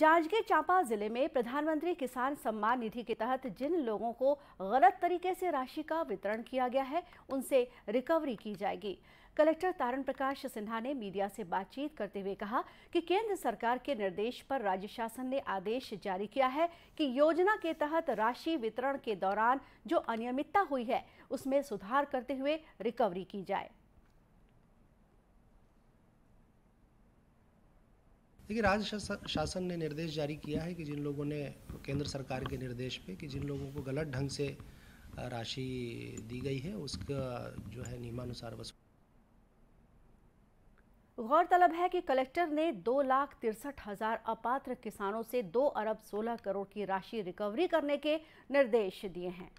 जांजगीर चांपा जिले में प्रधानमंत्री किसान सम्मान निधि के तहत जिन लोगों को गलत तरीके से राशि का वितरण किया गया है उनसे रिकवरी की जाएगी कलेक्टर तारण प्रकाश सिन्हा ने मीडिया से बातचीत करते हुए कहा कि केंद्र सरकार के निर्देश पर राज्य शासन ने आदेश जारी किया है कि योजना के तहत राशि वितरण के दौरान जो अनियमितता हुई है उसमें सुधार करते हुए रिकवरी की जाए देखिए राज्य शासन ने निर्देश जारी किया है कि जिन लोगों ने केंद्र सरकार के निर्देश पे कि जिन लोगों को गलत ढंग से राशि दी गई है उसका जो है नियमानुसार वसूल गौरतलब है कि कलेक्टर ने दो लाख तिरसठ हजार अपात्र किसानों से दो अरब सोलह करोड़ की राशि रिकवरी करने के निर्देश दिए हैं